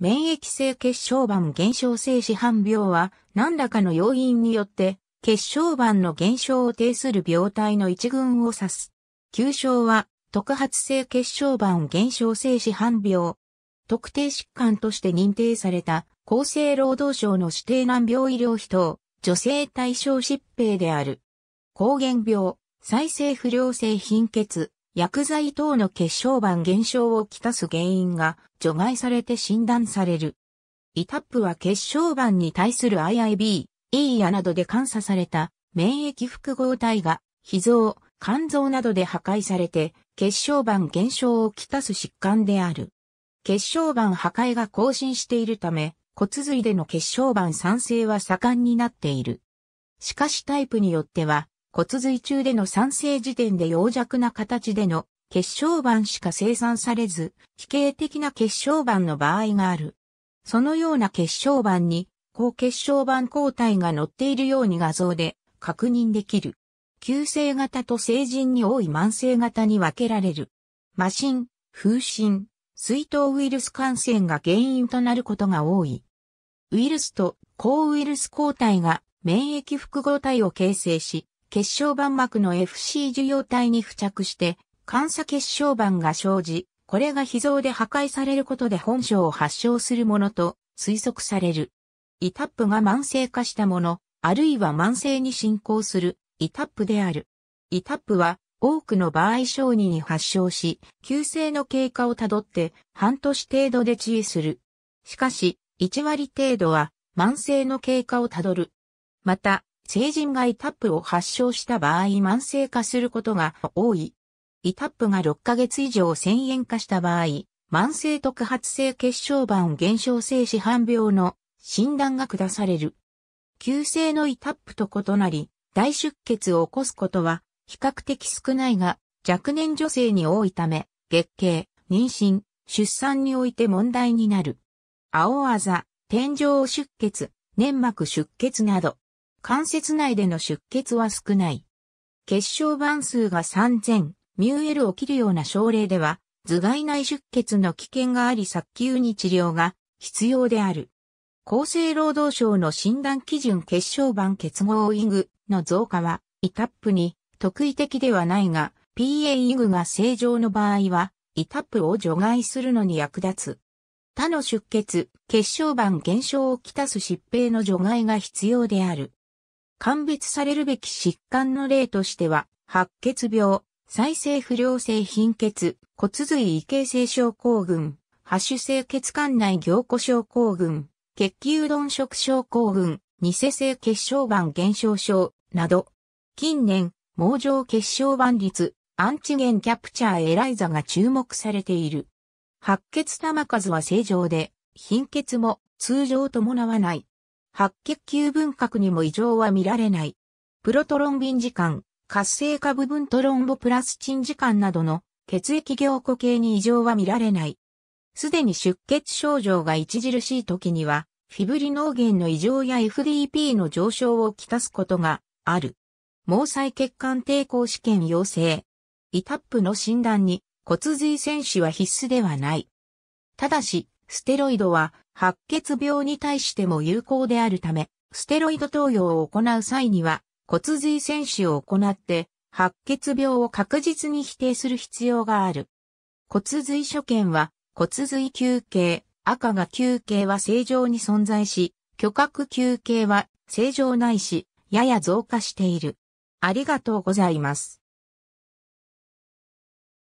免疫性血小板減少性市販病は何らかの要因によって血小板の減少を呈する病態の一群を指す。急症は特発性血小板減少性市販病。特定疾患として認定された厚生労働省の指定難病医療費等、女性対象疾病である。抗原病、再生不良性貧血、薬剤等の血小板減少をきたす原因が除外されて診断される。イタップは血小板に対する IIB、E やなどで監査された免疫複合体が脾臓、肝臓などで破壊されて血小板減少をきたす疾患である。血小板破壊が更新しているため骨髄での血小板酸性は盛んになっている。しかしタイプによっては骨髄中での酸性時点で洋弱な形での結晶板しか生産されず、非形的な結晶板の場合がある。そのような結晶板に、高結晶板抗体が乗っているように画像で確認できる。急性型と成人に多い慢性型に分けられる。麻疹、風疹、水痘ウイルス感染が原因となることが多い。ウイルスと抗ウイルス抗体が免疫複合体を形成し、結晶板膜の FC 受容体に付着して、感鎖結晶板が生じ、これが脾臓で破壊されることで本性を発症するものと推測される。イタップが慢性化したもの、あるいは慢性に進行するイタップである。イタップは多くの場合小児に発症し、急性の経過をたどって半年程度で治癒する。しかし、1割程度は慢性の経過をたどる。また、成人がイタップを発症した場合慢性化することが多い。イタップが6ヶ月以上遷延化した場合、慢性特発性血小板減少性市販病の診断が下される。急性のイタップと異なり、大出血を起こすことは比較的少ないが、若年女性に多いため、月経、妊娠、出産において問題になる。青あざ、天井出血、粘膜出血など、関節内での出血は少ない。血小板数が3000、ミューエルを切るような症例では、頭蓋内出血の危険があり早急に治療が必要である。厚生労働省の診断基準血小板結合イグの増加は、イタップに特異的ではないが、PA イグが正常の場合は、イタップを除外するのに役立つ。他の出血、血小板減少をきたす疾病の除外が必要である。鑑別されるべき疾患の例としては、白血病、再生不良性貧血、骨髄異形成症候群、発種性血管内凝固症候群、血球ん食症候群、偽性血小板減少症、など、近年、網状血小板率、アンチゲンキャプチャーエライザが注目されている。白血玉数は正常で、貧血も通常伴わない。白血球分核にも異常は見られない。プロトロンビン時間、活性化部分トロンボプラスチン時間などの血液凝固系に異常は見られない。すでに出血症状が著しい時には、フィブリノーゲンの異常や FDP の上昇をきたすことがある。毛細血管抵抗試験要請。イタップの診断に骨髄選手は必須ではない。ただし、ステロイドは白血病に対しても有効であるため、ステロイド投与を行う際には骨髄選手を行って、白血病を確実に否定する必要がある。骨髄所見は骨髄球形、赤が球形は正常に存在し、巨角球形は正常ないし、やや増加している。ありがとうございます。